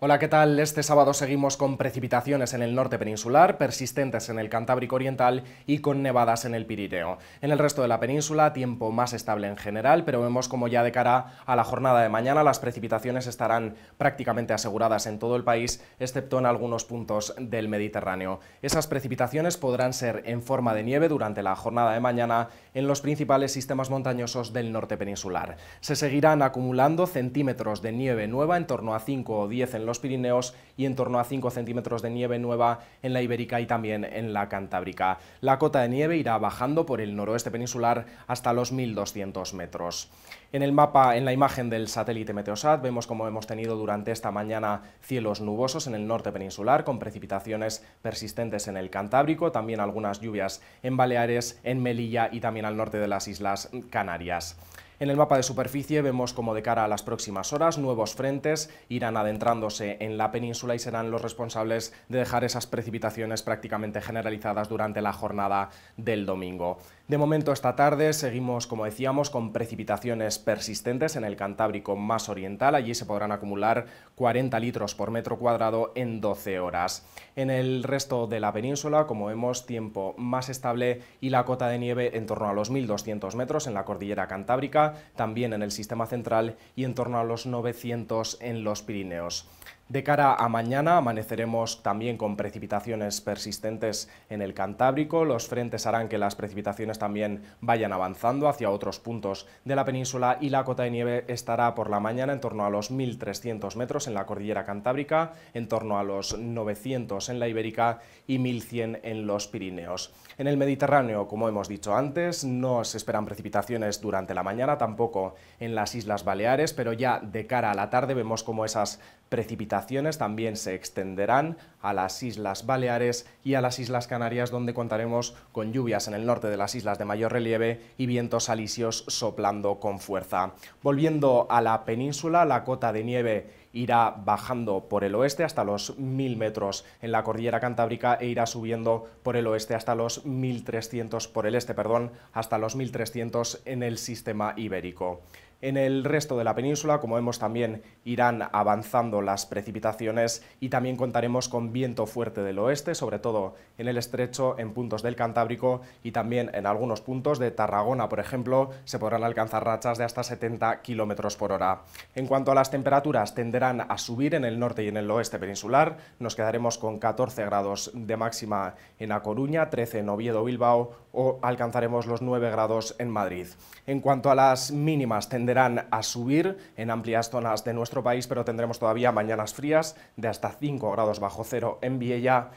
Hola, ¿qué tal? Este sábado seguimos con precipitaciones en el norte peninsular, persistentes en el Cantábrico Oriental y con nevadas en el Pirineo. En el resto de la península, tiempo más estable en general, pero vemos como ya de cara a la jornada de mañana las precipitaciones estarán prácticamente aseguradas en todo el país, excepto en algunos puntos del Mediterráneo. Esas precipitaciones podrán ser en forma de nieve durante la jornada de mañana en los principales sistemas montañosos del norte peninsular. Se seguirán acumulando centímetros de nieve nueva en torno a 5 o 10 en los Pirineos y en torno a 5 centímetros de nieve nueva en la Ibérica y también en la Cantábrica. La cota de nieve irá bajando por el noroeste peninsular hasta los 1.200 metros. En el mapa, en la imagen del satélite Meteosat, vemos cómo hemos tenido durante esta mañana cielos nubosos en el norte peninsular, con precipitaciones persistentes en el Cantábrico, también algunas lluvias en Baleares, en Melilla y también al norte de las Islas Canarias. En el mapa de superficie vemos como de cara a las próximas horas nuevos frentes irán adentrándose en la península y serán los responsables de dejar esas precipitaciones prácticamente generalizadas durante la jornada del domingo. De momento esta tarde seguimos, como decíamos, con precipitaciones persistentes en el Cantábrico más oriental. Allí se podrán acumular 40 litros por metro cuadrado en 12 horas. En el resto de la península, como vemos, tiempo más estable y la cota de nieve en torno a los 1.200 metros en la cordillera Cantábrica también en el sistema central y en torno a los 900 en los Pirineos. De cara a mañana amaneceremos también con precipitaciones persistentes en el Cantábrico. Los frentes harán que las precipitaciones también vayan avanzando hacia otros puntos de la península y la cota de nieve estará por la mañana en torno a los 1.300 metros en la cordillera Cantábrica, en torno a los 900 en la Ibérica y 1.100 en los Pirineos. En el Mediterráneo, como hemos dicho antes, no se esperan precipitaciones durante la mañana, tampoco en las Islas Baleares, pero ya de cara a la tarde vemos como esas precipitaciones también se extenderán a las Islas Baleares y a las Islas Canarias, donde contaremos con lluvias en el norte de las islas de mayor relieve y vientos alisios soplando con fuerza. Volviendo a la península, la cota de nieve irá bajando por el oeste hasta los 1.000 metros en la cordillera cantábrica e irá subiendo por el oeste hasta los 1.300, por el este, perdón, hasta los 1.300 en el sistema ibérico. En el resto de la península, como vemos también, irán avanzando las precipitaciones y también contaremos con viento fuerte del oeste, sobre todo en el estrecho, en puntos del Cantábrico y también en algunos puntos de Tarragona, por ejemplo, se podrán alcanzar rachas de hasta 70 km por hora. En cuanto a las temperaturas, tenderán a subir en el norte y en el oeste peninsular. Nos quedaremos con 14 grados de máxima en A Coruña, 13 en Oviedo, Bilbao o alcanzaremos los 9 grados en Madrid. En cuanto a las mínimas, tenderán a subir en amplias zonas de nuestro país, pero tendremos todavía mañana frías de hasta 5 grados bajo cero en Viella,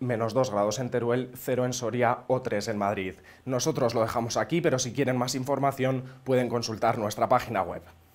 menos 2 grados en Teruel, 0 en Soria o 3 en Madrid. Nosotros lo dejamos aquí, pero si quieren más información pueden consultar nuestra página web.